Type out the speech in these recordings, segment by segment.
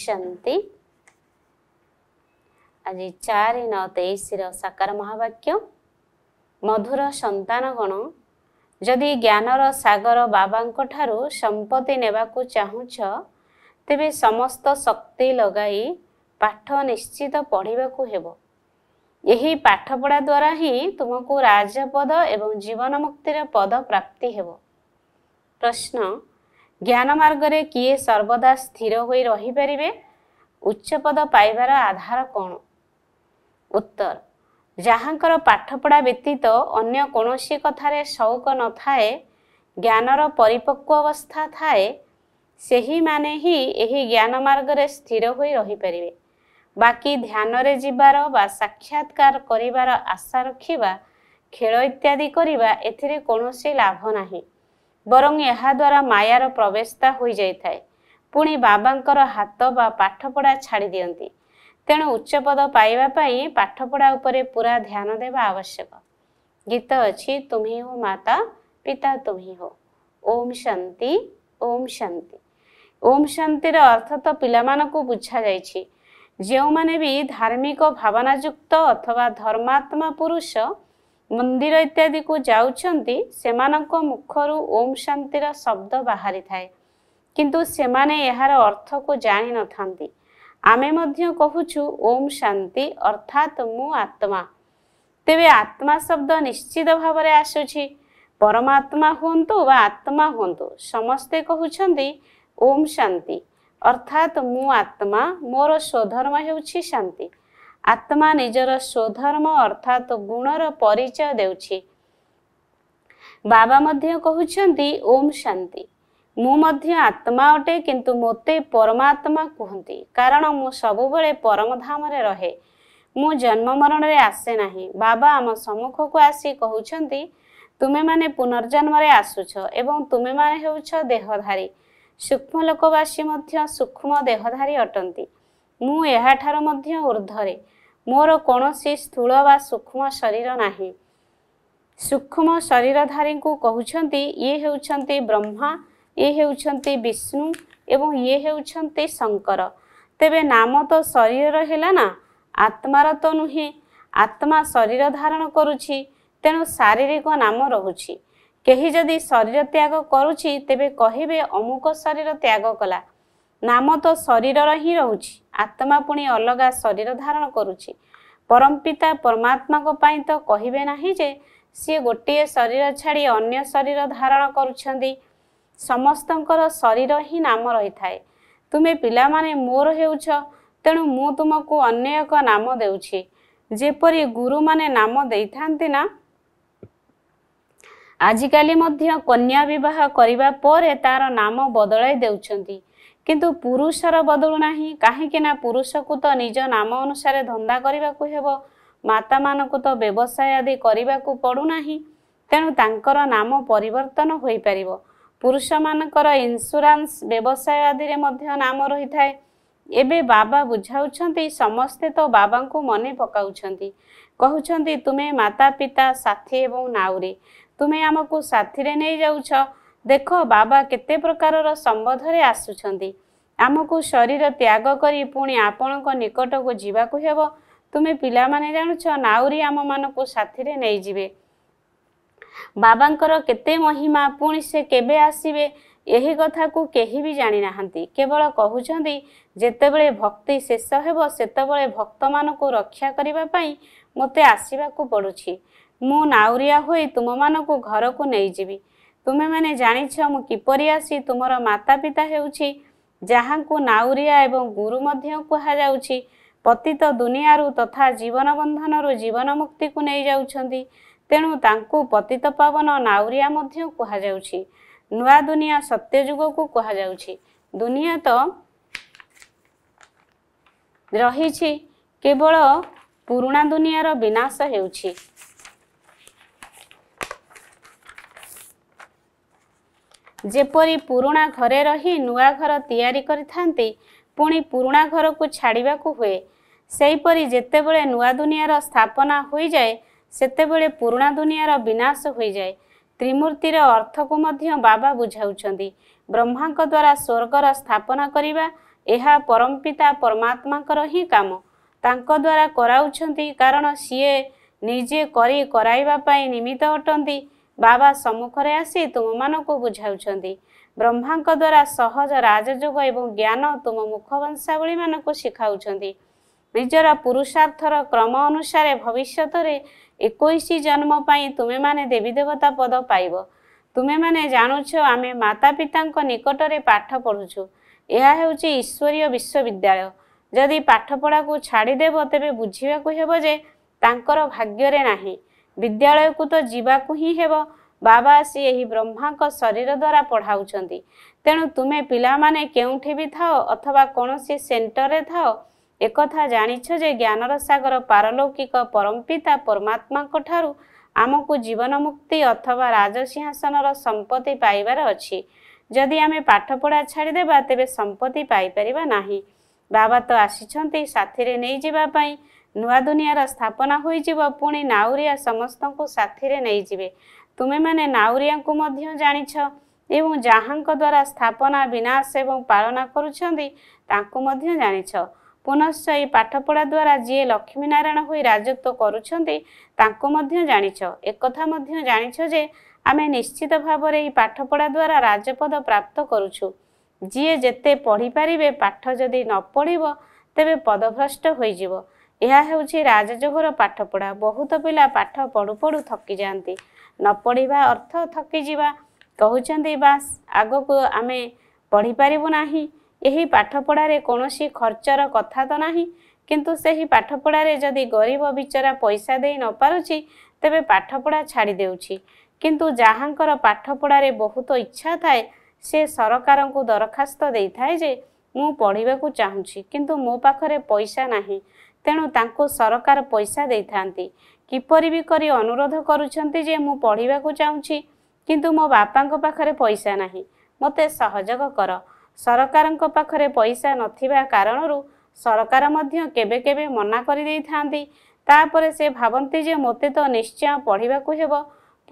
ଶୁଣୁଛନ୍ତି ଆଜି ଚାରି ନଅ ତେଇଶର ସାକାର ମହାବାକ୍ୟ ମଧୁର ସନ୍ତାନଗଣ ଯଦି ଜ୍ଞାନର ସାଗର ବାବାଙ୍କ ଠାରୁ ସମ୍ପତ୍ତି ନେବାକୁ ଚାହୁଁଛ ତେବେ ସମସ୍ତ ଶକ୍ତି ଲଗାଇ ପାଠ ନିଶ୍ଚିତ ପଢ଼ିବାକୁ ହେବ ଏହି ପାଠପଢ଼ା ଦ୍ୱାରା ହିଁ ତୁମକୁ ରାଜପଦ ଏବଂ ଜୀବନ ମୁକ୍ତିର ପଦ ପ୍ରାପ୍ତି ହେବ ପ୍ରଶ୍ନ ଜ୍ଞାନ ମାର୍ଗରେ କିଏ ସର୍ବଦା ସ୍ଥିର ହୋଇ ରହିପାରିବେ ଉଚ୍ଚପଦ ପାଇବାର ଆଧାର କଣ ଉତ୍ତର ଯାହାଙ୍କର ପାଠପଢ଼ା ବ୍ୟତୀତ ଅନ୍ୟ କୌଣସି କଥାରେ ସଉକ ନଥାଏ ଜ୍ଞାନର ପରିପକ୍ୱ ଅବସ୍ଥା ଥାଏ ସେହିମାନେ ହିଁ ଏହି ଜ୍ଞାନ ମାର୍ଗରେ ସ୍ଥିର ହୋଇ ରହିପାରିବେ ବାକି ଧ୍ୟାନରେ ଯିବାର ବା ସାକ୍ଷାତକାର କରିବାର ଆଶା ରଖିବା ଖେଳ ଇତ୍ୟାଦି କରିବା ଏଥିରେ କୌଣସି ଲାଭ ନାହିଁ ବରଂ ଏହାଦ୍ୱାରା ମାୟାର ପ୍ରବେଶତା ହୋଇଯାଇଥାଏ ପୁଣି ବାବାଙ୍କର ହାତ ବା ପାଠପଢ଼ା ଛାଡ଼ି ଦିଅନ୍ତି ତେଣୁ ଉଚ୍ଚପଦ ପାଇବା ପାଇଁ ପାଠପଢ଼ା ଉପରେ ପୁରା ଧ୍ୟାନ ଦେବା ଆବଶ୍ୟକ ଗୀତ ଅଛି ତୁମେ ଓ ମାତା ପିତା ତୁମେ ହୋ ଓମ୍ ଶାନ୍ତି ଓମ୍ ଶାନ୍ତି ଓମ୍ ଶାନ୍ତିର ଅର୍ଥ ତ ପିଲାମାନଙ୍କୁ ବୁଝାଯାଇଛି ଯେଉଁମାନେ ବି ଧାର୍ମିକ ଭାବନାଯୁକ୍ତ ଅଥବା ଧର୍ମାତ୍ମା ପୁରୁଷ ମନ୍ଦିର ଇତ୍ୟାଦିକୁ ଯାଉଛନ୍ତି ସେମାନଙ୍କ ମୁଖରୁ ଓମ୍ ଶାନ୍ତିର ଶବ୍ଦ ବାହାରିଥାଏ କିନ୍ତୁ ସେମାନେ ଏହାର ଅର୍ଥକୁ ଜାଣିନଥାନ୍ତି ଆମେ ମଧ୍ୟ କହୁଛୁ ଓମ୍ ଶାନ୍ତି ଅର୍ଥାତ୍ ମୁଁ ଆତ୍ମା ତେବେ ଆତ୍ମା ଶବ୍ଦ ନିଶ୍ଚିତ ଭାବରେ ଆସୁଛି ପରମାତ୍ମା ହୁଅନ୍ତୁ ବା ଆତ୍ମା ହୁଅନ୍ତୁ ସମସ୍ତେ କହୁଛନ୍ତି ଓମ୍ ଶାନ୍ତି ଅର୍ଥାତ୍ ମୁଁ ଆତ୍ମା ମୋର ସ୍ୱଧର୍ମ ହେଉଛି ଶାନ୍ତି ଆତ୍ମା ନିଜର ସ୍ୱଧର୍ମ ଅର୍ଥାତ ଗୁଣର ପରିଚୟ ଦେଉଛି ବାବା ମଧ୍ୟ କହୁଛନ୍ତି ଓମ୍ ଶାନ୍ତି ମୁଁ ମଧ୍ୟ ଆତ୍ମା ଅଟେ କିନ୍ତୁ ମୋତେ ପରମାତ୍ମା କୁହନ୍ତି କାରଣ ମୁଁ ସବୁବେଳେ ପରମଧାମରେ ରହେ ମୁଁ ଜନ୍ମ ମରଣରେ ଆସେ ନାହିଁ ବାବା ଆମ ସମ୍ମୁଖକୁ ଆସି କହୁଛନ୍ତି ତୁମେମାନେ ପୁନର୍ଜନ୍ମରେ ଆସୁଛ ଏବଂ ତୁମେମାନେ ହେଉଛ ଦେହଧାରୀ ସୂକ୍ଷ୍ମ ଲୋକବାସୀ ମଧ୍ୟ ସୂକ୍ଷ୍ମ ଦେହଧାରୀ ଅଟନ୍ତି ମୁଁ ଏହାଠାରୁ ମଧ୍ୟ ଉର୍ଦ୍ଧ୍ୱରେ ମୋର କୌଣସି ସ୍ଥୂଳ ବା ସୂକ୍ଷ୍ମ ଶରୀର ନାହିଁ ସୂକ୍ଷ୍ମ ଶରୀରଧାରୀଙ୍କୁ କହୁଛନ୍ତି ଇଏ ହେଉଛନ୍ତି ବ୍ରହ୍ମା ଇଏ ହେଉଛନ୍ତି ବିଷ୍ଣୁ ଏବଂ ଇଏ ହେଉଛନ୍ତି ଶଙ୍କର ତେବେ ନାମ ତ ଶରୀରର ହେଲା ନା ଆତ୍ମାର ତ ନୁହେଁ ଆତ୍ମା ଶରୀର ଧାରଣ କରୁଛି ତେଣୁ ଶାରୀରିକ ନାମ ରହୁଛି କେହି ଯଦି ଶରୀର ତ୍ୟାଗ କରୁଛି ତେବେ କହିବେ ଅମୁକ ଶରୀର ତ୍ୟାଗ କଲା ନାମ ତ ଶରୀରର ହିଁ ରହୁଛି ଆତ୍ମା ପୁଣି ଅଲଗା ଶରୀର ଧାରଣ କରୁଛି ପରମ ପିତା ପରମାତ୍ମାଙ୍କ ପାଇଁ ତ କହିବେ ନାହିଁ ଯେ ସିଏ ଗୋଟିଏ ଶରୀର ଛାଡ଼ି ଅନ୍ୟ ଶରୀର ଧାରଣ କରୁଛନ୍ତି ସମସ୍ତଙ୍କର ଶରୀର ହିଁ ନାମ ରହିଥାଏ ତୁମେ ପିଲାମାନେ ମୋର ହେଉଛ ତେଣୁ ମୁଁ ତୁମକୁ ଅନ୍ୟ ଏକ ନାମ ଦେଉଛି ଯେପରି ଗୁରୁମାନେ ନାମ ଦେଇଥାନ୍ତି ନା ଆଜିକାଲି ମଧ୍ୟ କନ୍ୟା ବିବାହ କରିବା ପରେ ତାର ନାମ ବଦଳାଇ ଦେଉଛନ୍ତି କିନ୍ତୁ ପୁରୁଷର ବଦଳୁ ନାହିଁ କାହିଁକି ନା ପୁରୁଷକୁ ତ ନିଜ ନାମ ଅନୁସାରେ ଧନ୍ଦା କରିବାକୁ ହେବ ମାତାମାନଙ୍କୁ ତ ବ୍ୟବସାୟ ଆଦି କରିବାକୁ ପଡ଼ୁନାହିଁ ତେଣୁ ତାଙ୍କର ନାମ ପରିବର୍ତ୍ତନ ହୋଇପାରିବ ପୁରୁଷମାନଙ୍କର ଇନ୍ସୁରାନ୍ସ ବ୍ୟବସାୟ ଆଦିରେ ମଧ୍ୟ ନାମ ରହିଥାଏ ଏବେ ବାବା ବୁଝାଉଛନ୍ତି ସମସ୍ତେ ତ ବାବାଙ୍କୁ ମନେ ପକାଉଛନ୍ତି କହୁଛନ୍ତି ତୁମେ ମାତା ପିତା ସାଥୀ ଏବଂ ନାଉରୀ ତୁମେ ଆମକୁ ସାଥିରେ ନେଇଯାଉଛ ଦେଖ ବାବା କେତେ ପ୍ରକାରର ସମ୍ବୋଧରେ ଆସୁଛନ୍ତି ଆମକୁ ଶରୀର ତ୍ୟାଗ କରି ପୁଣି ଆପଣଙ୍କ ନିକଟକୁ ଯିବାକୁ ହେବ ତୁମେ ପିଲାମାନେ ଜାଣୁଛ ନାଉରି ଆମମାନଙ୍କୁ ସାଥିରେ ନେଇଯିବେ ବାବାଙ୍କର କେତେ ମହିମା ପୁଣି ସେ କେବେ ଆସିବେ ଏହି କଥାକୁ କେହି ବି ଜାଣିନାହାନ୍ତି କେବଳ କହୁଛନ୍ତି ଯେତେବେଳେ ଭକ୍ତି ଶେଷ ହେବ ସେତେବେଳେ ଭକ୍ତମାନଙ୍କୁ ରକ୍ଷା କରିବା ପାଇଁ ମୋତେ ଆସିବାକୁ ପଡ଼ୁଛି ମୁଁ ନାଉରିଆ ହୋଇ ତୁମମାନଙ୍କୁ ଘରକୁ ନେଇଯିବି ତୁମେମାନେ ଜାଣିଛ ମୁଁ କିପରି ଆସି ତୁମର ମାତାପିତା ହେଉଛି ଯାହାଙ୍କୁ ନାଉରିଆ ଏବଂ ଗୁରୁ ମଧ୍ୟ କୁହାଯାଉଛି ପତିତ ଦୁନିଆରୁ ତଥା ଜୀବନବନ୍ଧନରୁ ଜୀବନମୁକ୍ତିକୁ ନେଇଯାଉଛନ୍ତି ତେଣୁ ତାଙ୍କୁ ପତିତ ପାବନ ନାଉରିଆ ମଧ୍ୟ କୁହାଯାଉଛି ନୂଆ ଦୁନିଆ ସତ୍ୟଯୁଗକୁ କୁହାଯାଉଛି ଦୁନିଆ ତ ରହିଛି କେବଳ ପୁରୁଣା ଦୁନିଆର ବିନାଶ ହେଉଛି ଯେପରି ପୁରୁଣା ଘରେ ରହି ନୂଆ ଘର ତିଆରି କରିଥାନ୍ତି ପୁଣି ପୁରୁଣା ଘରକୁ ଛାଡ଼ିବାକୁ ହୁଏ ସେହିପରି ଯେତେବେଳେ ନୂଆ ଦୁନିଆର ସ୍ଥାପନା ହୋଇଯାଏ ସେତେବେଳେ ପୁରୁଣା ଦୁନିଆର ବିନାଶ ହୋଇଯାଏ ତ୍ରିମୂର୍ତ୍ତିର ଅର୍ଥକୁ ମଧ୍ୟ ବାବା ବୁଝାଉଛନ୍ତି ବ୍ରହ୍ମାଙ୍କ ଦ୍ୱାରା ସ୍ୱର୍ଗର ସ୍ଥାପନା କରିବା ଏହା ପରମପିତା ପରମାତ୍ମାଙ୍କର ହିଁ କାମ ତାଙ୍କ ଦ୍ୱାରା କରାଉଛନ୍ତି କାରଣ ସିଏ ନିଜେ କରି କରାଇବା ପାଇଁ ନିମିତ୍ତ ଅଟନ୍ତି ବାବା ସମ୍ମୁଖରେ ଆସି ତୁମମାନଙ୍କୁ ବୁଝାଉଛନ୍ତି ବ୍ରହ୍ମାଙ୍କ ଦ୍ୱାରା ସହଜ ରାଜଯୋଗ ଏବଂ ଜ୍ଞାନ ତୁମ ମୁଖ ବଂଶାବଳୀମାନଙ୍କୁ ଶିଖାଉଛନ୍ତି ନିଜର ପୁରୁଷାର୍ଥର କ୍ରମ ଅନୁସାରେ ଭବିଷ୍ୟତରେ ଏକୋଇଶ ଜନ୍ମ ପାଇଁ ତୁମେମାନେ ଦେବୀଦେବତା ପଦ ପାଇବ ତୁମେମାନେ ଜାଣୁଛ ଆମେ ମାତା ପିତାଙ୍କ ନିକଟରେ ପାଠ ପଢ଼ୁଛୁ ଏହା ହେଉଛି ଈଶ୍ୱରୀୟ ବିଶ୍ୱବିଦ୍ୟାଳୟ ଯଦି ପାଠପଢ଼ାକୁ ଛାଡ଼ିଦେବ ତେବେ ବୁଝିବାକୁ ହେବ ଯେ ତାଙ୍କର ଭାଗ୍ୟରେ ନାହିଁ ବିଦ୍ୟାଳୟକୁ ତ ଯିବାକୁ ହିଁ ହେବ ବାବା ଆସି ଏହି ବ୍ରହ୍ମାଙ୍କ ଶରୀର ଦ୍ୱାରା ପଢ଼ାଉଛନ୍ତି ତେଣୁ ତୁମେ ପିଲାମାନେ କେଉଁଠି ବି ଥାଅ ଅଥବା କୌଣସି ସେଣ୍ଟରରେ ଥାଅ ଏକଥା ଜାଣିଛ ଯେ ଜ୍ଞାନର ସାଗର ପାରଲୌକିକ ପରମ୍ପିତା ପରମାତ୍ମାଙ୍କ ଠାରୁ ଆମକୁ ଜୀବନମୁକ୍ତି ଅଥବା ରାଜସିଂହାସନର ସମ୍ପତ୍ତି ପାଇବାର ଅଛି ଯଦି ଆମେ ପାଠପଢ଼ା ଛାଡ଼ିଦେବା ତେବେ ସମ୍ପତ୍ତି ପାଇପାରିବା ନାହିଁ ବାବା ତ ଆସିଛନ୍ତି ସାଥିରେ ନେଇଯିବା ପାଇଁ ନୂଆ ଦୁନିଆର ସ୍ଥାପନା ହୋଇଯିବ ପୁଣି ନାଉରିଆ ସମସ୍ତଙ୍କୁ ସାଥିରେ ନେଇଯିବେ ତୁମେମାନେ ନାଉରିଆଙ୍କୁ ମଧ୍ୟ ଜାଣିଛ ଏବଂ ଯାହାଙ୍କ ଦ୍ୱାରା ସ୍ଥାପନା ବିନାଶ ଏବଂ ପାଳନ କରୁଛନ୍ତି ତାଙ୍କୁ ମଧ୍ୟ ଜାଣିଛ ପୁନଶ୍ଚ ଏହି ପାଠପଢ଼ା ଦ୍ୱାରା ଯିଏ ଲକ୍ଷ୍ମୀନାରାୟଣ ହୋଇ ରାଜତ୍ୱ କରୁଛନ୍ତି ତାଙ୍କୁ ମଧ୍ୟ ଜାଣିଛ ଏକଥା ମଧ୍ୟ ଜାଣିଛ ଯେ ଆମେ ନିଶ୍ଚିତ ଭାବରେ ଏହି ପାଠପଢ଼ା ଦ୍ୱାରା ରାଜପଦ ପ୍ରାପ୍ତ କରୁଛୁ ଯିଏ ଯେତେ ପଢ଼ିପାରିବେ ପାଠ ଯଦି ନ ପଢ଼ିବ ତେବେ ପଦଭ୍ରଷ୍ଟ ହୋଇଯିବ ଏହା ହେଉଛି ରାଜଯୋଗର ପାଠପଢ଼ା ବହୁତ ପିଲା ପାଠ ପଢ଼ୁ ପଢ଼ୁ ଥକି ଯାଆନ୍ତି ନ ପଢ଼ିବା ଅର୍ଥ ଥକିଯିବା କହୁଛନ୍ତି ବାସ୍ ଆଗକୁ ଆମେ ପଢ଼ିପାରିବୁ ନାହିଁ ଏହି ପାଠପଢ଼ାରେ କୌଣସି ଖର୍ଚ୍ଚର କଥା ତ ନାହିଁ କିନ୍ତୁ ସେହି ପାଠପଢ଼ାରେ ଯଦି ଗରିବ ବିଚରା ପଇସା ଦେଇ ନ ପାରୁଛି ତେବେ ପାଠପଢ଼ା ଛାଡ଼ି ଦେଉଛି କିନ୍ତୁ ଯାହାଙ୍କର ପାଠପଢ଼ାରେ ବହୁତ ଇଚ୍ଛା ଥାଏ ସେ ସରକାରଙ୍କୁ ଦରଖାସ୍ତ ଦେଇଥାଏ ଯେ ମୁଁ ପଢ଼ିବାକୁ ଚାହୁଁଛି କିନ୍ତୁ ମୋ ପାଖରେ ପଇସା ନାହିଁ ତେଣୁ ତାଙ୍କୁ ସରକାର ପଇସା ଦେଇଥାନ୍ତି କିପରି ବି କରି ଅନୁରୋଧ କରୁଛନ୍ତି ଯେ ମୁଁ ପଢ଼ିବାକୁ ଚାହୁଁଛି କିନ୍ତୁ ମୋ ବାପାଙ୍କ ପାଖରେ ପଇସା ନାହିଁ ମୋତେ ସହଯୋଗ କର ସରକାରଙ୍କ ପାଖରେ ପଇସା ନଥିବା କାରଣରୁ ସରକାର ମଧ୍ୟ କେବେ କେବେ ମନା କରିଦେଇଥାନ୍ତି ତାପରେ ସେ ଭାବନ୍ତି ଯେ ମୋତେ ତ ନିଶ୍ଚୟ ପଢ଼ିବାକୁ ହେବ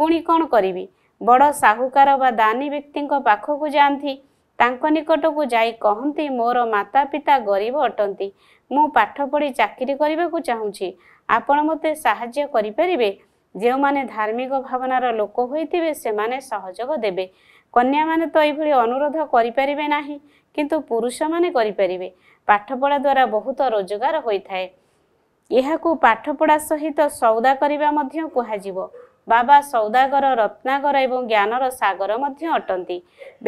ପୁଣି କ'ଣ କରିବି ବଡ଼ ସାହୁକାର ବା ଦାନୀ ବ୍ୟକ୍ତିଙ୍କ ପାଖକୁ ଯାଆନ୍ତି ତାଙ୍କ ନିକଟକୁ ଯାଇ କହନ୍ତି ମୋର ମାତା ପିତା ଗରିବ ଅଟନ୍ତି ମୁଁ ପାଠ ପଢ଼ି ଚାକିରି କରିବାକୁ ଚାହୁଁଛି ଆପଣ ମୋତେ ସାହାଯ୍ୟ କରିପାରିବେ ଯେଉଁମାନେ ଧାର୍ମିକ ଭାବନାର ଲୋକ ହୋଇଥିବେ ସେମାନେ ସହଯୋଗ ଦେବେ କନ୍ୟାମାନେ ତ ଏଇଭଳି ଅନୁରୋଧ କରିପାରିବେ ନାହିଁ କିନ୍ତୁ ପୁରୁଷମାନେ କରିପାରିବେ ପାଠପଢ଼ା ଦ୍ୱାରା ବହୁତ ରୋଜଗାର ହୋଇଥାଏ ଏହାକୁ ପାଠପଢ଼ା ସହିତ ସଉଦା କରିବା ମଧ୍ୟ କୁହାଯିବ ବାବା ସୌଦାଗର ରତ୍ନାକର ଏବଂ ଜ୍ଞାନର ସାଗର ମଧ୍ୟ ଅଟନ୍ତି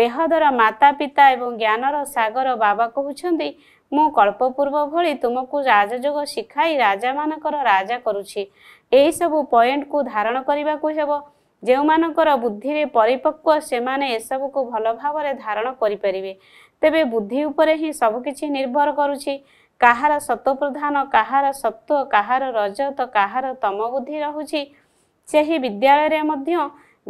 ବେହଦର ମାତା ପିତା ଏବଂ ଜ୍ଞାନର ସାଗର ବାବା କହୁଛନ୍ତି ମୁଁ କଳ୍ପପୂର୍ବ ଭଳି ତୁମକୁ ରାଜଯୋଗ ଶିଖାଇ ରାଜାମାନଙ୍କର ରାଜା କରୁଛି ଏହିସବୁ ପଏଣ୍ଟକୁ ଧାରଣ କରିବାକୁ ହେବ ଯେଉଁମାନଙ୍କର ବୁଦ୍ଧିରେ ପରିପକ୍ୱ ସେମାନେ ଏସବୁକୁ ଭଲ ଭାବରେ ଧାରଣ କରିପାରିବେ ତେବେ ବୁଦ୍ଧି ଉପରେ ହିଁ ସବୁକିଛି ନିର୍ଭର କରୁଛି କାହାର ସତ୍ୱପ୍ରଧାନ କାହାର ସତ୍ୱ କାହାର ରଜ ତ କାହାର ତମ ବୁଦ୍ଧି ରହୁଛି ସେହି ବିଦ୍ୟାଳୟରେ ମଧ୍ୟ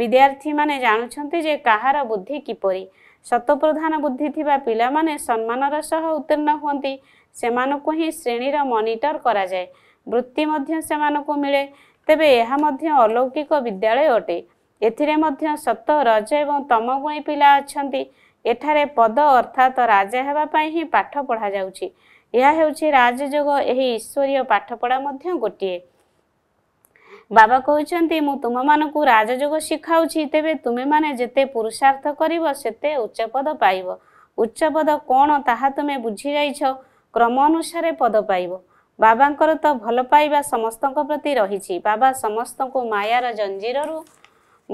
ବିଦ୍ୟାର୍ଥୀମାନେ ଜାଣୁଛନ୍ତି ଯେ କାହାର ବୁଦ୍ଧି କିପରି ଶତପ୍ରଧାନ ବୁଦ୍ଧି ଥିବା ପିଲାମାନେ ସମ୍ମାନର ସହ ଉତ୍ତୀର୍ଣ୍ଣ ହୁଅନ୍ତି ସେମାନଙ୍କୁ ହିଁ ଶ୍ରେଣୀର ମନିଟର କରାଯାଏ ବୃତ୍ତି ମଧ୍ୟ ସେମାନଙ୍କୁ ମିଳେ ତେବେ ଏହା ମଧ୍ୟ ଅଲୌକିକ ବିଦ୍ୟାଳୟ ଅଟେ ଏଥିରେ ମଧ୍ୟ ସତ ରଜ ଏବଂ ତମଗୁଣୀ ପିଲା ଅଛନ୍ତି ଏଠାରେ ପଦ ଅର୍ଥାତ ରାଜା ହେବା ପାଇଁ ହିଁ ପାଠ ପଢ଼ାଯାଉଛି ଏହା ହେଉଛି ରାଜଯୋଗ ଏହି ଈଶ୍ୱରୀୟ ପାଠପଢ଼ା ମଧ୍ୟ ଗୋଟିଏ ବାବା କହୁଛନ୍ତି ମୁଁ ତୁମମାନଙ୍କୁ ରାଜଯୋଗ ଶିଖାଉଛି ତେବେ ତୁମେମାନେ ଯେତେ ପୁରୁଷାର୍ଥ କରିବ ସେତେ ଉଚ୍ଚପଦ ପାଇବ ଉଚ୍ଚପଦ କ'ଣ ତାହା ତୁମେ ବୁଝିଯାଇଛ କ୍ରମ ଅନୁସାରେ ପଦ ପାଇବ ବାବାଙ୍କର ତ ଭଲ ପାଇବା ସମସ୍ତଙ୍କ ପ୍ରତି ରହିଛି ବାବା ସମସ୍ତଙ୍କୁ ମାୟାର ଜଞ୍ଜିରରୁ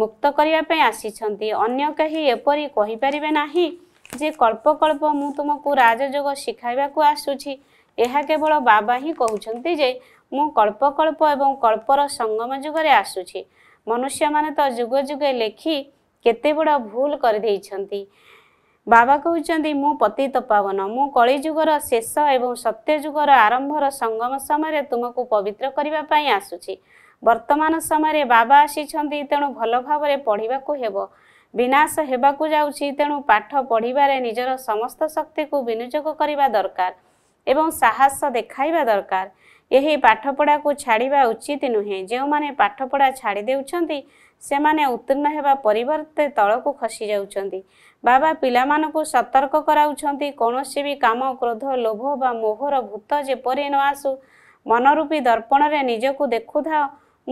ମୁକ୍ତ କରିବା ପାଇଁ ଆସିଛନ୍ତି ଅନ୍ୟ କେହି ଏପରି କହିପାରିବେ ନାହିଁ ଯେ କଳ୍ପ କଳ୍ପ ମୁଁ ତୁମକୁ ରାଜଯୋଗ ଶିଖାଇବାକୁ ଆସୁଛି ଏହା କେବଳ ବାବା ହିଁ କହୁଛନ୍ତି ଯେ ମୁଁ କଳ୍ପକଳ୍ପ ଏବଂ କଳ୍ପର ସଙ୍ଗମ ଯୁଗରେ ଆସୁଛି ମନୁଷ୍ୟମାନେ ତ ଯୁଗ ଯୁଗେ ଲେଖି କେତେ ବଡ଼ ଭୁଲ କରିଦେଇଛନ୍ତି ବାବା କହୁଛନ୍ତି ମୁଁ ପତିତ ପାବନ ମୁଁ କଳିଯୁଗର ଶେଷ ଏବଂ ସତ୍ୟଯୁଗର ଆରମ୍ଭର ସଙ୍ଗମ ସମୟରେ ତୁମକୁ ପବିତ୍ର କରିବା ପାଇଁ ଆସୁଛି ବର୍ତ୍ତମାନ ସମୟରେ ବାବା ଆସିଛନ୍ତି ତେଣୁ ଭଲ ଭାବରେ ପଢ଼ିବାକୁ ହେବ ବିନାଶ ହେବାକୁ ଯାଉଛି ତେଣୁ ପାଠ ପଢ଼ିବାରେ ନିଜର ସମସ୍ତ ଶକ୍ତିକୁ ବିନିଯୋଗ କରିବା ଦରକାର ଏବଂ ସାହସ ଦେଖାଇବା ଦରକାର ଏହି ପାଠପଢ଼ାକୁ ଛାଡ଼ିବା ଉଚିତ ନୁହେଁ ଯେଉଁମାନେ ପାଠପଢ଼ା ଛାଡ଼ି ଦେଉଛନ୍ତି ସେମାନେ ଉତ୍ତୀର୍ଣ୍ଣ ହେବା ପରିବର୍ତ୍ତେ ତଳକୁ ଖସି ଯାଉଛନ୍ତି ବାବା ପିଲାମାନଙ୍କୁ ସତର୍କ କରାଉଛନ୍ତି କୌଣସି ବି କାମ କ୍ରୋଧ ଲୋଭ ବା ମୋହର ଭୂତ ଯେପରି ନ ଆସୁ ମନରୂପୀ ଦର୍ପଣରେ ନିଜକୁ ଦେଖୁଥାଅ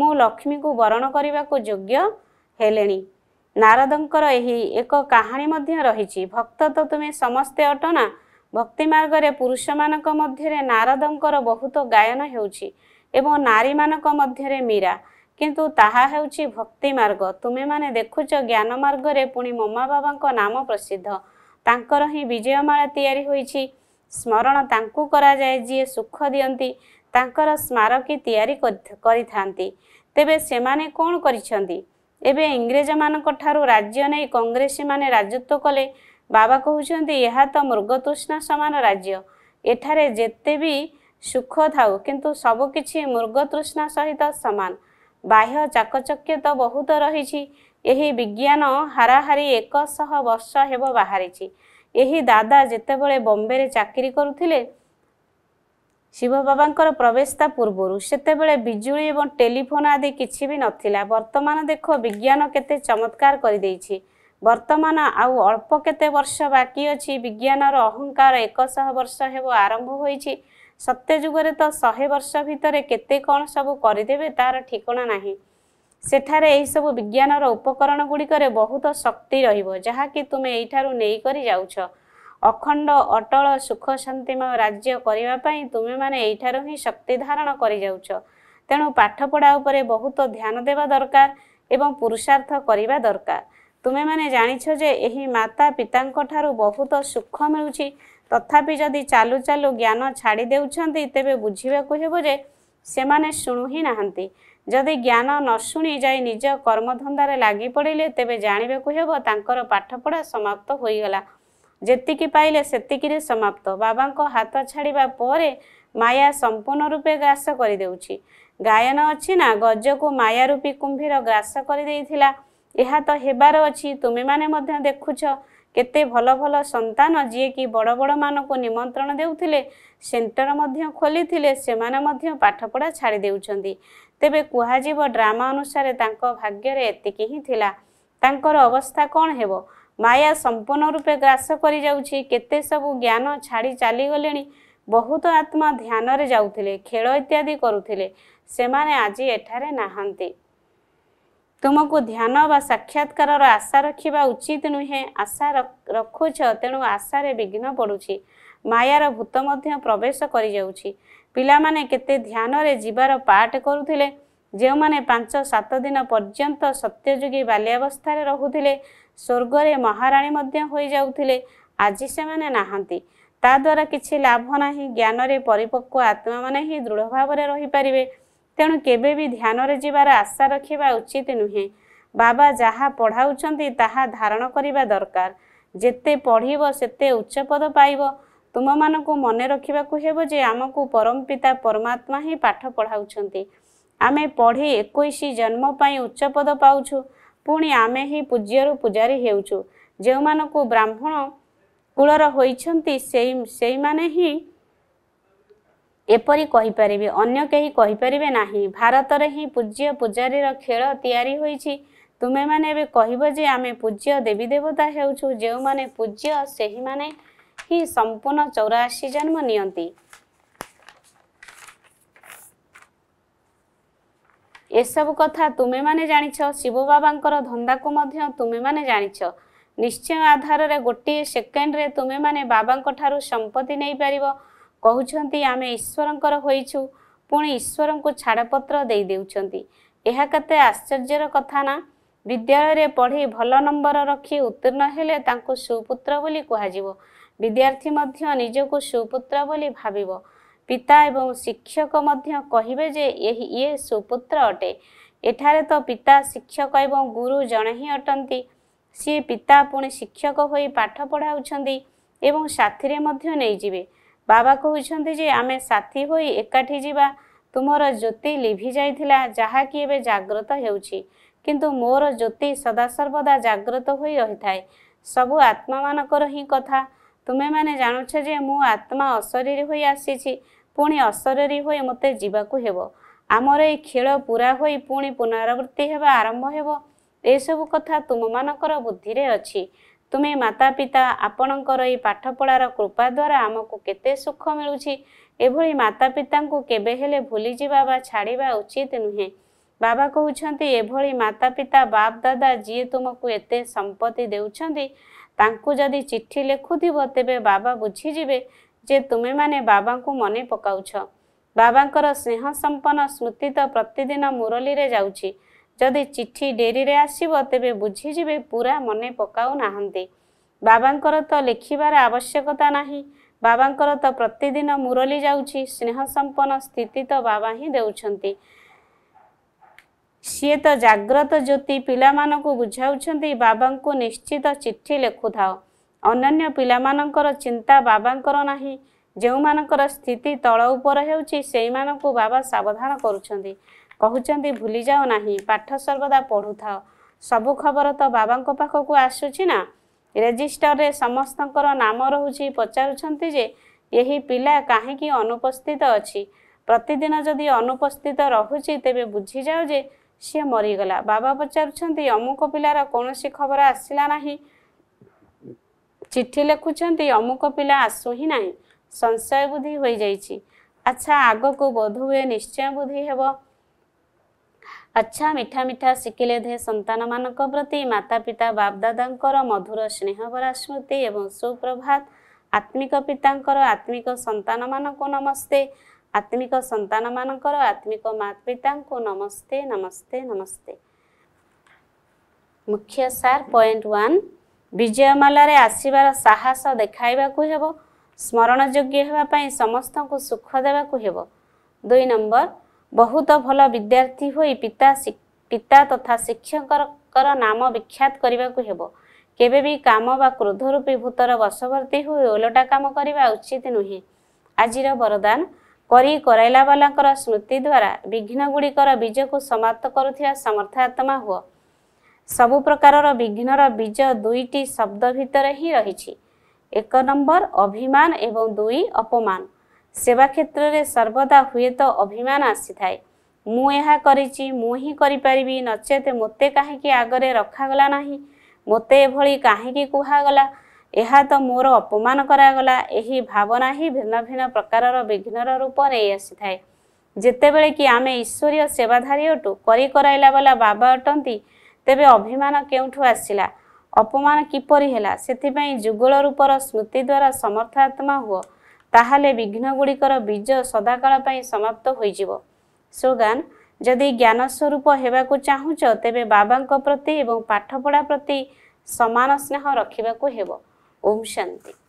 ମୁଁ ଲକ୍ଷ୍ମୀଙ୍କୁ ବରଣ କରିବାକୁ ଯୋଗ୍ୟ ହେଲେଣି ନାରଦଙ୍କର ଏହି ଏକ କାହାଣୀ ମଧ୍ୟ ରହିଛି ଭକ୍ତ ତ ତୁମେ ସମସ୍ତେ ଅଟନା ଭକ୍ତି ମାର୍ଗରେ ପୁରୁଷମାନଙ୍କ ମଧ୍ୟରେ ନାରଦଙ୍କର ବହୁତ ଗାୟନ ହେଉଛି ଏବଂ ନାରୀମାନଙ୍କ ମଧ୍ୟରେ ମୀରା କିନ୍ତୁ ତାହା ହେଉଛି ଭକ୍ତି ମାର୍ଗ ତୁମେମାନେ ଦେଖୁଛ ଜ୍ଞାନ ମାର୍ଗରେ ପୁଣି ମମା ବାବାଙ୍କ ନାମ ପ୍ରସିଦ୍ଧ ତାଙ୍କର ହିଁ ବିଜୟମାଳା ତିଆରି ହୋଇଛି ସ୍ମରଣ ତାଙ୍କୁ କରାଯାଏ ଯିଏ ସୁଖ ଦିଅନ୍ତି ତାଙ୍କର ସ୍ମାରକୀ ତିଆରି କରିଥାନ୍ତି ତେବେ ସେମାନେ କ'ଣ କରିଛନ୍ତି ଏବେ ଇଂରେଜମାନଙ୍କ ଠାରୁ ରାଜ୍ୟ ନେଇ କଂଗ୍ରେସମାନେ ରାଜତ୍ୱ କଲେ ବାବା କହୁଛନ୍ତି ଏହା ତ ମୃଗତୃଷ୍ଣା ସମାନ ରାଜ୍ୟ ଏଠାରେ ଯେତେ ବି ସୁଖ ଥାଉ କିନ୍ତୁ ସବୁକିଛି ମୃଗତୃଷ୍ଣା ସହିତ ସମାନ ବାହ୍ୟ ଚାକଚକ୍ୟ ତ ବହୁତ ରହିଛି ଏହି ବିଜ୍ଞାନ ହାରାହାରି ଏକଶହ ବର୍ଷ ହେବ ବାହାରିଛି ଏହି ଦାଦା ଯେତେବେଳେ ବମ୍ବେରେ ଚାକିରି କରୁଥିଲେ ଶିବ ବାବାଙ୍କର ପ୍ରବେଶତା ପୂର୍ବରୁ ସେତେବେଳେ ବିଜୁଳି ଏବଂ ଟେଲିଫୋନ୍ ଆଦି କିଛି ବି ନଥିଲା ବର୍ତ୍ତମାନ ଦେଖ ବିଜ୍ଞାନ କେତେ ଚମତ୍କାର କରିଦେଇଛି ବର୍ତ୍ତମାନ ଆଉ ଅଳ୍ପ କେତେ ବର୍ଷ ବାକି ଅଛି ବିଜ୍ଞାନର ଅହଙ୍କାର ଏକଶହ ବର୍ଷ ହେବ ଆରମ୍ଭ ହୋଇଛି ସତ୍ୟ ଯୁଗରେ ତ ଶହେ ବର୍ଷ ଭିତରେ କେତେ କ'ଣ ସବୁ କରିଦେବେ ତାର ଠିକଣା ନାହିଁ ସେଠାରେ ଏହିସବୁ ବିଜ୍ଞାନର ଉପକରଣ ଗୁଡ଼ିକରେ ବହୁତ ଶକ୍ତି ରହିବ ଯାହାକି ତୁମେ ଏଇଠାରୁ ନେଇକରି ଯାଉଛ ଅଖଣ୍ଡ ଅଟଳ ସୁଖ ଶାନ୍ତିମୟ ରାଜ୍ୟ କରିବା ପାଇଁ ତୁମେମାନେ ଏଇଠାରୁ ହିଁ ଶକ୍ତି ଧାରଣ କରିଯାଉଛ ତେଣୁ ପାଠପଢ଼ା ଉପରେ ବହୁତ ଧ୍ୟାନ ଦେବା ଦରକାର ଏବଂ ପୁରୁଷାର୍ଥ କରିବା ଦରକାର ତୁମେମାନେ ଜାଣିଛ ଯେ ଏହି ମାତା ପିତାଙ୍କଠାରୁ ବହୁତ ସୁଖ ମିଳୁଛି ତଥାପି ଯଦି ଚାଲୁ ଚାଲୁ ଜ୍ଞାନ ଛାଡ଼ି ଦେଉଛନ୍ତି ତେବେ ବୁଝିବାକୁ ହେବ ଯେ ସେମାନେ ଶୁଣୁ ହିଁ ନାହାନ୍ତି ଯଦି ଜ୍ଞାନ ନ ଶୁଣି ଯାଇ ନିଜ କର୍ମଧନ୍ଦାରେ ଲାଗି ପଡ଼ିଲେ ତେବେ ଜାଣିବାକୁ ହେବ ତାଙ୍କର ପାଠପଢ଼ା ସମାପ୍ତ ହୋଇଗଲା ଯେତିକି ପାଇଲେ ସେତିକିରେ ସମାପ୍ତ ବାବାଙ୍କ ହାତ ଛାଡ଼ିବା ପରେ ମାୟା ସମ୍ପୂର୍ଣ୍ଣ ରୂପେ ଗ୍ରାସ କରିଦେଉଛି ଗାୟନ ଅଛି ନା ଗଜକୁ ମାୟାରୂପୀ କୁମ୍ଭୀର ଗ୍ରାସ କରିଦେଇଥିଲା ଏହା ତ ହେବାର ଅଛି ତୁମେମାନେ ମଧ୍ୟ ଦେଖୁଛ କେତେ ଭଲ ଭଲ ସନ୍ତାନ ଯିଏକି ବଡ଼ ବଡ଼ମାନଙ୍କୁ ନିମନ୍ତ୍ରଣ ଦେଉଥିଲେ ସେଣ୍ଟର ମଧ୍ୟ ଖୋଲିଥିଲେ ସେମାନେ ମଧ୍ୟ ପାଠପଢ଼ା ଛାଡ଼ି ଦେଉଛନ୍ତି ତେବେ କୁହାଯିବ ଡ୍ରାମା ଅନୁସାରେ ତାଙ୍କ ଭାଗ୍ୟରେ ଏତିକି ହିଁ ଥିଲା ତାଙ୍କର ଅବସ୍ଥା କ'ଣ ହେବ ମାୟା ସମ୍ପୂର୍ଣ୍ଣ ରୂପେ ଗ୍ରାସ କରିଯାଉଛି କେତେ ସବୁ ଜ୍ଞାନ ଛାଡ଼ି ଚାଲିଗଲେଣି ବହୁତ ଆତ୍ମା ଧ୍ୟାନରେ ଯାଉଥିଲେ ଖେଳ ଇତ୍ୟାଦି କରୁଥିଲେ ସେମାନେ ଆଜି ଏଠାରେ ନାହାନ୍ତି ତୁମକୁ ଧ୍ୟାନ ବା ସାକ୍ଷାତକାରର ଆଶା ରଖିବା ଉଚିତ ନୁହେଁ ଆଶା ରଖୁଛ ତେଣୁ ଆଶାରେ ବିଘ୍ନ ପଡ଼ୁଛି ମାୟାର ଭୂତ ମଧ୍ୟ ପ୍ରବେଶ କରିଯାଉଛି ପିଲାମାନେ କେତେ ଧ୍ୟାନରେ ଯିବାର ପାଠ କରୁଥିଲେ ଯେଉଁମାନେ ପାଞ୍ଚ ସାତ ଦିନ ପର୍ଯ୍ୟନ୍ତ ସତ୍ୟଯୋଗୀ ବାଲ୍ୟାବସ୍ଥାରେ ରହୁଥିଲେ ସ୍ୱର୍ଗରେ ମହାରାଣୀ ମଧ୍ୟ ହୋଇଯାଉଥିଲେ ଆଜି ସେମାନେ ନାହାନ୍ତି ତା ଦ୍ୱାରା କିଛି ଲାଭ ନାହିଁ ଜ୍ଞାନରେ ପରିପକ୍ୱ ଆତ୍ମାମାନେ ହିଁ ଦୃଢ଼ ଭାବରେ ରହିପାରିବେ ତେଣୁ କେବେ ବି ଧ୍ୟାନରେ ଯିବାର ଆଶା ରଖିବା ଉଚିତ ନୁହେଁ ବାବା ଯାହା ପଢ଼ାଉଛନ୍ତି ତାହା ଧାରଣ କରିବା ଦରକାର ଯେତେ ପଢ଼ିବ ସେତେ ଉଚ୍ଚ ପଦ ପାଇବ ତୁମମାନଙ୍କୁ ମନେ ରଖିବାକୁ ହେବ ଯେ ଆମକୁ ପରମ ପିତା ପରମାତ୍ମା ହିଁ ପାଠ ପଢ଼ାଉଛନ୍ତି ଆମେ ପଢ଼ି ଏକୋଇଶ ଜନ୍ମ ପାଇଁ ଉଚ୍ଚ ପଦ ପାଉଛୁ ପୁଣି ଆମେ ହିଁ ପୂଜ୍ୟରୁ ପୂଜାରୀ ହେଉଛୁ ଯେଉଁମାନଙ୍କୁ ବ୍ରାହ୍ମଣ କୂଳର ହୋଇଛନ୍ତି ସେଇ ସେଇମାନେ ହିଁ ଏପରି କହିପାରିବେ ଅନ୍ୟ କେହି କହିପାରିବେ ନାହିଁ ଭାରତରେ ହିଁ ପୂଜ୍ୟ ପୂଜାରୀର ଖେଳ ତିଆରି ହୋଇଛି ତୁମେମାନେ ଏବେ କହିବ ଯେ ଆମେ ପୂଜ୍ୟ ଦେବୀଦେବତା ହେଉଛୁ ଯେଉଁମାନେ ପୂଜ୍ୟ ସେହିମାନେ ହିଁ ସମ୍ପୂର୍ଣ୍ଣ ଚଉରାଅଶୀ ଜନ୍ମ ନିଅନ୍ତି ଏସବୁ କଥା ତୁମେମାନେ ଜାଣିଛ ଶିବ ବାବାଙ୍କର ଧନ୍ଦାକୁ ମଧ୍ୟ ତୁମେମାନେ ଜାଣିଛ ନିଶ୍ଚୟ ଆଧାରରେ ଗୋଟିଏ ସେକେଣ୍ଡରେ ତୁମେମାନେ ବାବାଙ୍କଠାରୁ ସମ୍ପତ୍ତି ନେଇପାରିବ କହୁଛନ୍ତି ଆମେ ଈଶ୍ୱରଙ୍କର ହୋଇଛୁ ପୁଣି ଈଶ୍ୱରଙ୍କୁ ଛାଡ଼ପତ୍ର ଦେଇ ଦେଉଛନ୍ତି ଏହା କେତେ ଆଶ୍ଚର୍ଯ୍ୟର କଥା ନା ବିଦ୍ୟାଳୟରେ ପଢ଼ି ଭଲ ନମ୍ବର ରଖି ଉତ୍ତୀର୍ଣ୍ଣ ହେଲେ ତାଙ୍କୁ ସୁପୁତ୍ର ବୋଲି କୁହାଯିବ ବିଦ୍ୟାର୍ଥୀ ମଧ୍ୟ ନିଜକୁ ସୁପୁତ୍ର ବୋଲି ଭାବିବ ପିତା ଏବଂ ଶିକ୍ଷକ ମଧ୍ୟ କହିବେ ଯେ ଏହି ଇଏ ସୁପୁତ୍ର ଅଟେ ଏଠାରେ ତ ପିତା ଶିକ୍ଷକ ଏବଂ ଗୁରୁ ଜଣେ ହିଁ ଅଟନ୍ତି ସିଏ ପିତା ପୁଣି ଶିକ୍ଷକ ହୋଇ ପାଠ ପଢ଼ାଉଛନ୍ତି ଏବଂ ସାଥିରେ ମଧ୍ୟ ନେଇଯିବେ ବାବା କହୁଛନ୍ତି ଯେ ଆମେ ସାଥୀ ହୋଇ ଏକାଠି ଯିବା ତୁମର ଜ୍ୟୋତି ଲିଭି ଯାଇଥିଲା ଯାହାକି ଏବେ ଜାଗ୍ରତ ହେଉଛି କିନ୍ତୁ ମୋର ଜ୍ୟୋତି ସଦାସର୍ବଦା ଜାଗ୍ରତ ହୋଇ ରହିଥାଏ ସବୁ ଆତ୍ମାମାନଙ୍କର ହିଁ କଥା ତୁମେମାନେ ଜାଣୁଛ ଯେ ମୁଁ ଆତ୍ମା ଅଶରୀରୀ ହୋଇ ଆସିଛି ପୁଣି ଅଶରୀରୀ ହୋଇ ମୋତେ ଯିବାକୁ ହେବ ଆମର ଏଇ ଖେଳ ପୁରା ହୋଇ ପୁଣି ପୁନରାବୃତ୍ତି ହେବା ଆରମ୍ଭ ହେବ ଏସବୁ କଥା ତୁମମାନଙ୍କର ବୁଦ୍ଧିରେ ଅଛି ତୁମେ ମାତା ପିତା ଆପଣଙ୍କର ଏଇ ପାଠପଢ଼ାର କୃପା ଦ୍ୱାରା ଆମକୁ କେତେ ସୁଖ ମିଳୁଛି ଏଭଳି ମାତା ପିତାଙ୍କୁ କେବେ ହେଲେ ଭୁଲିଯିବା ବା ଛାଡ଼ିବା ଉଚିତ ନୁହେଁ ବାବା କହୁଛନ୍ତି ଏଭଳି ମାତା ପିତା ବାପ ଦାଦା ଯିଏ ତୁମକୁ ଏତେ ସମ୍ପତ୍ତି ଦେଉଛନ୍ତି ତାଙ୍କୁ ଯଦି ଚିଠି ଲେଖୁଥିବ ତେବେ ବାବା ବୁଝିଯିବେ ଯେ ତୁମେମାନେ ବାବାଙ୍କୁ ମନେ ପକାଉଛ ବାବାଙ୍କର ସ୍ନେହ ସମ୍ପନ୍ନ ସ୍ମୃତି ତ ପ୍ରତିଦିନ ମୁରଲୀରେ ଯାଉଛି ଯଦି ଚିଠି ଡେରିରେ ଆସିବ ତେବେ ବୁଝିଯିବେ ପୁରା ମନେ ପକାଉ ନାହାନ୍ତି ବାବାଙ୍କର ତ ଲେଖିବାର ଆବଶ୍ୟକତା ନାହିଁ ବାବାଙ୍କର ତ ପ୍ରତିଦିନ ମୁରଲି ଯାଉଛି ସ୍ନେହ ସମ୍ପନ୍ନ ସ୍ଥିତି ତ ବାବା ହିଁ ଦେଉଛନ୍ତି ସିଏ ତ ଜାଗ୍ରତ ଜ୍ୟୋତି ପିଲାମାନଙ୍କୁ ବୁଝାଉଛନ୍ତି ବାବାଙ୍କୁ ନିଶ୍ଚିତ ଚିଠି ଲେଖୁଥାଉ ଅନ୍ୟାନ୍ୟ ପିଲାମାନଙ୍କର ଚିନ୍ତା ବାବାଙ୍କର ନାହିଁ ଯେଉଁମାନଙ୍କର ସ୍ଥିତି ତଳ ଉପର ହେଉଛି ସେଇମାନଙ୍କୁ ବାବା ସାବଧାନ କରୁଛନ୍ତି କହୁଛନ୍ତି ଭୁଲି ଯାଉ ନାହିଁ ପାଠ ସର୍ବଦା ପଢ଼ୁଥାଅ ସବୁ ଖବର ତ ବାବାଙ୍କ ପାଖକୁ ଆସୁଛି ନା ରେଜିଷ୍ଟରରେ ସମସ୍ତଙ୍କର ନାମ ରହୁଛି ପଚାରୁଛନ୍ତି ଯେ ଏହି ପିଲା କାହିଁକି ଅନୁପସ୍ଥିତ ଅଛି ପ୍ରତିଦିନ ଯଦି ଅନୁପସ୍ଥିତ ରହୁଛି ତେବେ ବୁଝିଯାଉ ଯେ ସିଏ ମରିଗଲା ବାବା ପଚାରୁଛନ୍ତି ଅମୁକ ପିଲାର କୌଣସି ଖବର ଆସିଲା ନାହିଁ ଚିଠି ଲେଖୁଛନ୍ତି ଅମୁକ ପିଲା ଆସୁ ହିଁ ନାହିଁ ସଂଶୟ ବୁଦ୍ଧି ହୋଇଯାଇଛି ଆଚ୍ଛା ଆଗକୁ ବୋଧ ହୁଏ ନିଶ୍ଚୟ ବୁଦ୍ଧି ହେବ ଆଚ୍ଛା ମିଠା ମିଠା ଶିଖିଲେ ଦେହ ସନ୍ତାନମାନଙ୍କ ପ୍ରତି ମାତାପିତା ବାପଦାଦାଙ୍କର ମଧୁର ସ୍ନେହ ପରାସ୍ମୃତି ଏବଂ ସୁପ୍ରଭାତ ଆତ୍ମିକ ପିତାଙ୍କର ଆତ୍ମିକ ସନ୍ତାନମାନଙ୍କୁ ନମସ୍ତେ ଆତ୍ମିକ ସନ୍ତାନମାନଙ୍କର ଆତ୍ମିକ ମାତାପିତାଙ୍କୁ ନମସ୍ତେ ନମସ୍ତେ ନମସ୍ତେ ମୁଖ୍ୟ ସାର୍ ପଏଣ୍ଟ ୱାନ୍ ବିଜୟମାଲାରେ ଆସିବାର ସାହସ ଦେଖାଇବାକୁ ହେବ ସ୍ମରଣଯୋଗ୍ୟ ହେବା ପାଇଁ ସମସ୍ତଙ୍କୁ ସୁଖ ଦେବାକୁ ହେବ ଦୁଇ ନମ୍ବର ବହୁତ ଭଲ ବିଦ୍ୟାର୍ଥୀ ହୋଇ ପିତା ପିତା ତଥା ଶିକ୍ଷକଙ୍କର ନାମ ବିଖ୍ୟାତ କରିବାକୁ ହେବ କେବେ ବି କାମ ବା କ୍ରୋଧ ରୂପୀ ଭୂତର ବଶବର୍ତ୍ତୀ ହୋଇ ଓଲଟା କାମ କରିବା ଉଚିତ ନୁହେଁ ଆଜିର ବରଦାନ କରି କରାଇଲା ବାଲାଙ୍କର ସ୍ମୃତି ଦ୍ୱାରା ବିଘ୍ନ ଗୁଡ଼ିକର ବୀଜକୁ ସମାପ୍ତ କରୁଥିବା ସମର୍ଥାତ୍ମା ହୁଅ ସବୁ ପ୍ରକାରର ବିଘ୍ନର ବୀଜ ଦୁଇଟି ଶବ୍ଦ ଭିତରେ ହିଁ ରହିଛି ଏକ ନମ୍ବର ଅଭିମାନ ଏବଂ ଦୁଇ ଅପମାନ ସେବା କ୍ଷେତ୍ରରେ ସର୍ବଦା ହୁଏତ ଅଭିମାନ ଆସିଥାଏ ମୁଁ ଏହା କରିଛି ମୁଁ ହିଁ କରିପାରିବି ନଚେତ ମୋତେ କାହିଁକି ଆଗରେ ରଖାଗଲା ନାହିଁ ମୋତେ ଏଭଳି କାହିଁକି କୁହାଗଲା ଏହା ତ ମୋର ଅପମାନ କରାଗଲା ଏହି ଭାବନା ହିଁ ଭିନ୍ନ ଭିନ୍ନ ପ୍ରକାରର ବିଘ୍ନର ରୂପ ନେଇ ଆସିଥାଏ ଯେତେବେଳେ କି ଆମେ ଈଶ୍ୱରୀୟ ସେବାଧାରୀ ଅଟୁ କରି କରାଇଲା ବାଲା ବାବା ଅଟନ୍ତି ତେବେ ଅଭିମାନ କେଉଁଠୁ ଆସିଲା ଅପମାନ କିପରି ହେଲା ସେଥିପାଇଁ ଯୁଗଳ ରୂପର ସ୍ମୃତି ଦ୍ୱାରା ସମର୍ଥାତ୍ମା ହୁଅ ତାହେଲେ ବିଘ୍ନ ବିଘ୍ନଗୁଡ଼ିକର ବୀଜ ସଦାକାଳ ପାଇଁ ସମାପ୍ତ ହୋଇଯିବ ସୋଗାନ ଯଦି ଜ୍ଞାନ ସ୍ୱରୂପ ହେବାକୁ ଚାହୁଁଛ ତେବେ ବାବାଙ୍କ ପ୍ରତି ଏବଂ ପାଠପଢ଼ା ପ୍ରତି ସମାନ ସ୍ନେହ ରଖିବାକୁ ହେବ ଓମ୍ ଶାନ୍ତି